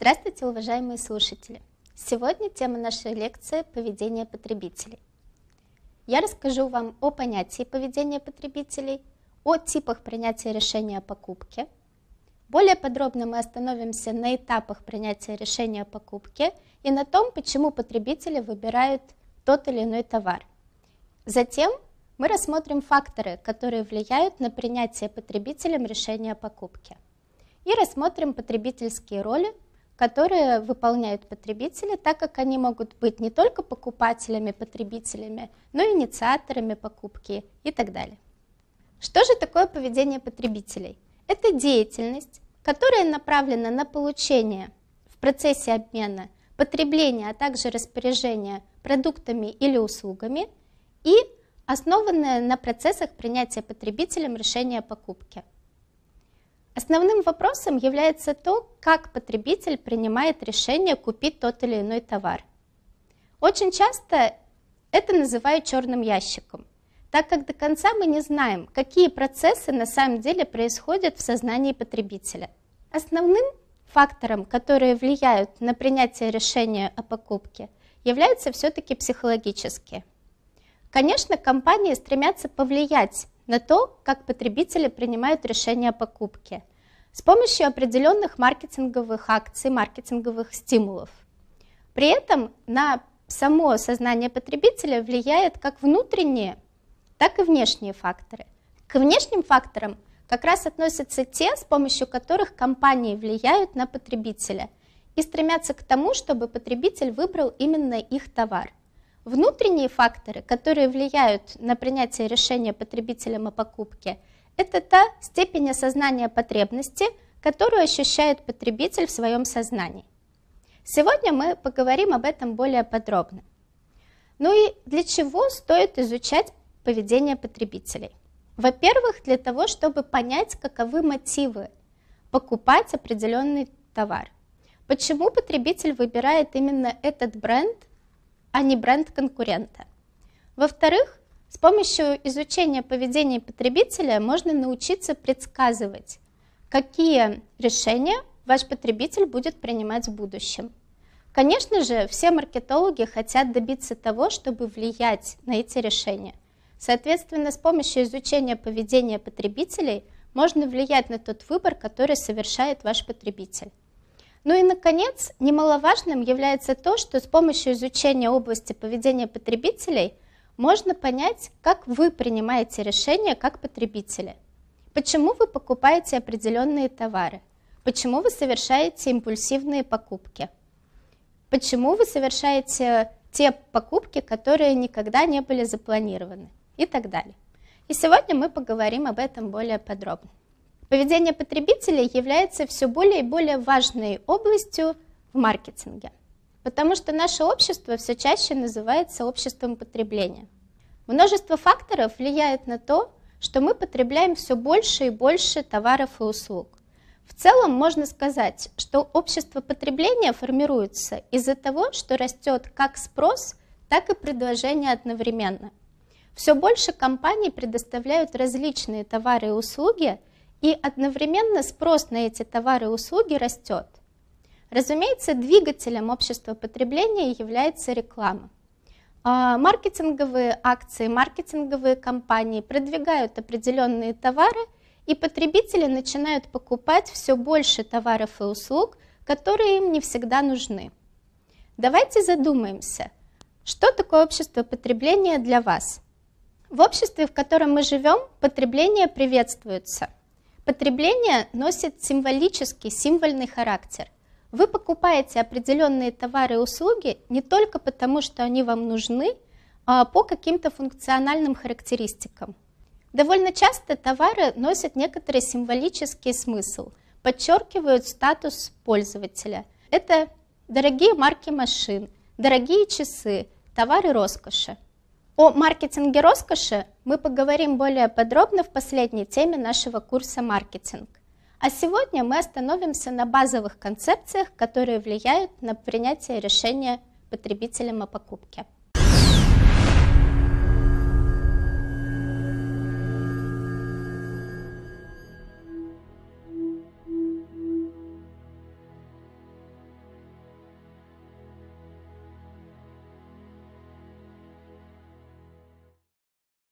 Здравствуйте, уважаемые слушатели! Сегодня тема нашей лекции – поведение потребителей. Я расскажу вам о понятии поведения потребителей, о типах принятия решения о покупке. Более подробно мы остановимся на этапах принятия решения о покупке и на том, почему потребители выбирают тот или иной товар. Затем мы рассмотрим факторы, которые влияют на принятие потребителем решения о покупке. И рассмотрим потребительские роли, которые выполняют потребители, так как они могут быть не только покупателями, потребителями, но и инициаторами покупки и так далее. Что же такое поведение потребителей? Это деятельность, которая направлена на получение в процессе обмена потребления, а также распоряжения продуктами или услугами и основанная на процессах принятия потребителем решения о покупке. Основным вопросом является то, как потребитель принимает решение купить тот или иной товар. Очень часто это называют черным ящиком, так как до конца мы не знаем, какие процессы на самом деле происходят в сознании потребителя. Основным фактором, которые влияют на принятие решения о покупке, являются все-таки психологические. Конечно, компании стремятся повлиять на то, как потребители принимают решение о покупке с помощью определенных маркетинговых акций, маркетинговых стимулов. При этом на само сознание потребителя влияет как внутренние, так и внешние факторы. К внешним факторам как раз относятся те, с помощью которых компании влияют на потребителя и стремятся к тому, чтобы потребитель выбрал именно их товар. Внутренние факторы, которые влияют на принятие решения потребителем о покупке – это та степень осознания потребности, которую ощущает потребитель в своем сознании. Сегодня мы поговорим об этом более подробно. Ну и для чего стоит изучать поведение потребителей? Во-первых, для того, чтобы понять, каковы мотивы покупать определенный товар. Почему потребитель выбирает именно этот бренд, а не бренд конкурента? Во-вторых, с помощью изучения поведения потребителя можно научиться предсказывать, какие решения ваш потребитель будет принимать в будущем. Конечно же, все маркетологи хотят добиться того, чтобы влиять на эти решения. Соответственно, с помощью изучения поведения потребителей можно влиять на тот выбор, который совершает ваш потребитель. Ну и, наконец, немаловажным является то, что с помощью изучения области поведения потребителей – можно понять, как вы принимаете решения как потребители. Почему вы покупаете определенные товары? Почему вы совершаете импульсивные покупки? Почему вы совершаете те покупки, которые никогда не были запланированы? И так далее. И сегодня мы поговорим об этом более подробно. Поведение потребителей является все более и более важной областью в маркетинге. Потому что наше общество все чаще называется обществом потребления. Множество факторов влияет на то, что мы потребляем все больше и больше товаров и услуг. В целом можно сказать, что общество потребления формируется из-за того, что растет как спрос, так и предложение одновременно. Все больше компаний предоставляют различные товары и услуги, и одновременно спрос на эти товары и услуги растет. Разумеется, двигателем общества потребления является реклама. А, маркетинговые акции, маркетинговые компании продвигают определенные товары, и потребители начинают покупать все больше товаров и услуг, которые им не всегда нужны. Давайте задумаемся, что такое общество потребления для вас? В обществе, в котором мы живем, потребление приветствуется. Потребление носит символический, символьный характер. Вы покупаете определенные товары и услуги не только потому, что они вам нужны, а по каким-то функциональным характеристикам. Довольно часто товары носят некоторый символический смысл, подчеркивают статус пользователя. Это дорогие марки машин, дорогие часы, товары роскоши. О маркетинге роскоши мы поговорим более подробно в последней теме нашего курса «Маркетинг». А сегодня мы остановимся на базовых концепциях, которые влияют на принятие решения потребителем о покупке.